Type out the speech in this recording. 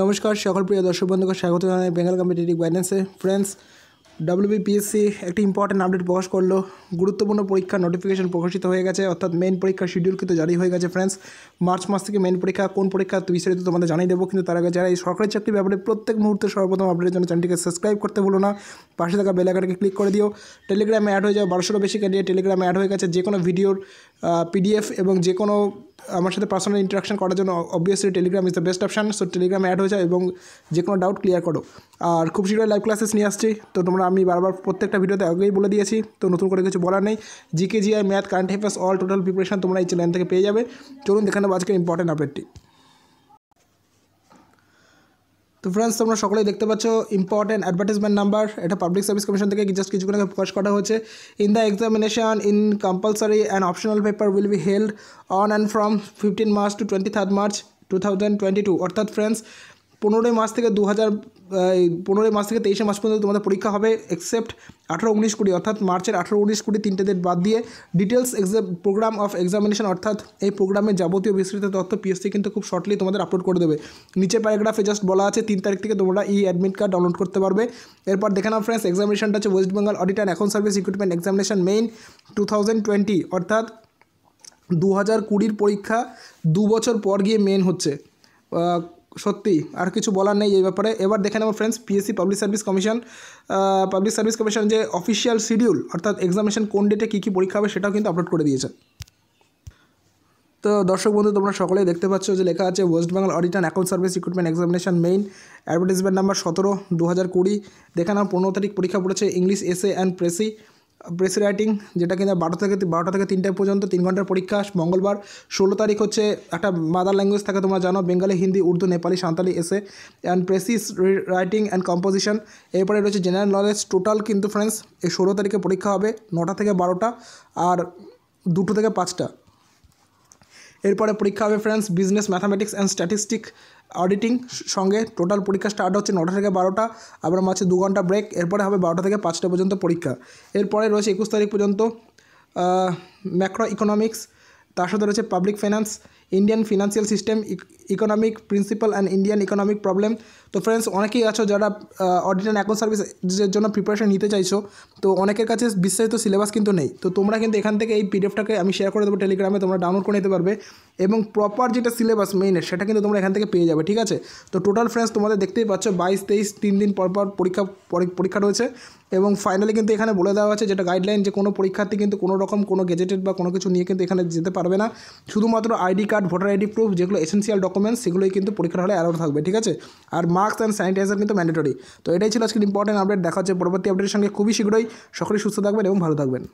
নমস্কার সকল প্রিয় দর্শক বন্ধুকে স্বাগত জানাই বেঙ্গল কম্পিটিটিভ গাইডেন্সে ফ্রেন্ডস ডাব্লিউবিপিএসসি একটি ইম্পর্টেন্ট আপডেট প্রকাশ করলো গুরুত্বপূর্ণ পরীক্ষা নোটিফিকেশন প্রকাশিত হয়ে গেছে অর্থাৎ মেন পরীক্ষা শিডিউল কিন্তু জারি হয়ে গেছে ফ্রেন্ডস মার্চ মাস থেকে মেন পরীক্ষা কোন পরীক্ষা বিস্তারিত তোমাদের জানিয়ে দেবো কিন্তু তার আগে যারা এই সরকারি চাকরি ব্যাপারে প্রত্যেক মুহূর্তে সর্বপ্রথম আপডেটের জন্য চ্যানেলটিকে সাবস্ক্রাইব করতে ভুলো না পাশে থাকা বেলাকাটাকে ক্লিক করে দিও টেলিগ্রামে অ্যাড হয়ে যাও বারোশোরও বেশি ক্যান্ডিডেট টেলিগ্রামে অ্যাড হয়ে গেছে যে কোনো ভিডিওর পিডিএফ এবং যে কোনো আমার সাথে পার্সোনাল ইন্টারাকশন করার জন্য obviously Telegram is the best option so টেলিগ্রামে অ্যাড হয়ে যায় এবং যে কোনো ডাউট ক্লিয়ার করো আর খুব শীঘ্রই লাইভ ক্লাসেস নিয়ে আসছি তো তোমরা আমি বারবার প্রত্যেকটা ভিডিওতে আগেই বলে দিয়েছি তো নতুন করে কিছু বলার নেই GK GI math current affairs all total preparation তোমরা এই চ্যানেল থেকে পেয়ে যাবে চলুন দেখানো আজকে ইম্পর্টেন্ট আপডেটটি তো ফ্রেন্ডস তোমরা সকলেই দেখতে পাচ্ছ ইম্পর্টেন্ট অ্যাডভার্টাইজমেন্ট নাম্বার এটা পাবলিক সার্ভিস কমিশন থেকে জাস্ট কিছুক্ষণ আগে প্রকাশ করা হয়েছে in the examination in compulsory and optional paper will be held on and from fifteen March to twenty third March two thousand twenty two অর্থাৎ friends পনেরোই মাস থেকে দু হাজার পনেরোই মাস থেকে তেইশে মাস পর্যন্ত তোমাদের পরীক্ষা হবে এক্সেপ্ট আঠারো উনিশ কুড়ি অর্থাৎ মার্চের আঠারো উনিশ কুড়ি তিনটে ডেট বাদ দিয়ে details exam programme of examination অর্থাৎ এই প্রোগ্রামের যাবতীয় বিস্তৃত তথ্য পিএসসি কিন্তু খুব শর্টলি তোমাদের আপলোড করে দেবে নিচে প্যারাগ্রাফে জাস্ট বলা আছে তিন তারিখ থেকে তোমরা ই অ্যাডমিট কার্ড ডাউনলোড করতে পারবে এরপর দেখে নাও ফ্রেন্ডস এক্সামিনেশনটা হচ্ছে West Bengal audit and account service recruitment examination main two thousand twenty অর্থাৎ দু হাজার কুড়ির পরীক্ষা দু বছর পর গিয়ে মেন হচ্ছে সত্যি আর কিছু বলার নেই এই ব্যাপারে এবার দেখে নেব friends PSC public service commission public service commission যে অফিসিয়াল শিডিউল অর্থাৎ এক্সামিনেশন কোন ডেটে কী কী পরীক্ষা হবে সেটাও কিন্তু আপলোড করে দিয়েছে তো দর্শক বন্ধু তোমরা সকলেই দেখতে পাচ্ছ যে লেখা আছে West Bengal audit and account service recruitment examination main advertisement number সতেরো দু হাজার কুড়ি দেখে নাম পনেরো তারিখ পরীক্ষা পড়েছে English essay and precis precis writing যেটা কিন্তু বারো থেকে বারোটা থেকে তিনটায় পর্যন্ত তিন ঘন্টার পরীক্ষা মঙ্গলবার ষোলো তারিখ হচ্ছে একটা মাদার ল্যাঙ্গুয়েজ থাকে তোমরা জানো Bengali Hindi Urdu Nepali Santali essay and precis writing and composition এরপরে রয়েছে জেনারেল নলেজ টোটাল কিন্তু ফ্রেন্ডস এই ষোলো তারিখে পরীক্ষা হবে নটা থেকে বারোটা আর দুটো থেকে পাঁচটা এরপরে পরীক্ষা হবে friends business mathematics and statistic auditing সঙ্গে টোটাল পরীক্ষা স্টার্ট হচ্ছে নটা থেকে বারোটা আবার মাঝে দু ঘন্টা ব্রেক এরপরে হবে বারোটা থেকে পাঁচটা পর্যন্ত পরীক্ষা এরপরে রয়েছে একুশ তারিখ পর্যন্ত ম্যাক্রো ইকোনমিক্স তার সাথে রয়েছে public finance Indian financial system economic principal and Indian economic problem তো ফ্রেন্ডস অনেকেই আছো যারা অডিট অ্যান্ড অ্যাকাউন্ট সার্ভিসের জন্য প্রিপারেশন নিতে চাইছো তো অনেকের কাছে বিস্তারিত সিলেবাস কিন্তু নেই তো তোমরা কিন্তু এখান থেকে এই পিডিএফটাকে আমি শেয়ার করে দেবো টেলিগ্রামে তোমরা ডাউনলোড করে নিতে পারবে এবং প্রপার যেটা সিলেবাস মেইনের সেটা কিন্তু তোমরা এখান থেকে পেয়ে যাবে ঠিক আছে তো টোটাল ফ্রেন্ডস তোমাদের দেখতেই পাচ্ছ বাইশ তেইশ তিন দিন পর পর পরীক্ষা পরীক্ষা রয়েছে এবং ফাইনালি কিন্তু এখানে বলে দেওয়া আছে যেটা গাইডলাইন যে কোনো পরীক্ষার্থী কিন্তু কোনো রকম কোনো গেজেটেড বা কোনো কিছু নিয়ে কিন্তু এখানে যেতে পারবে না শুধুমাত্র ID card voter ID proof যেগুলো এসেন্সিয়াল ডকুমেন্টস সেগুলোই কিন্তু পরীক্ষার হলে অ্যালাউড থাকবে ঠিক আছে আর মাস্ক অ্যান্ড স্যানিটাইজার কিন্তু ম্যান্ডেটরি তো এটাই ছিল আজকের ইম্পর্টেন্ট আপডেট দেখা হচ্ছে পরবর্তী আপডেটের সঙ্গে খুবই শীঘ্রই সকলেই সুস্থ থাকবেন এবং ভালো থাকবেন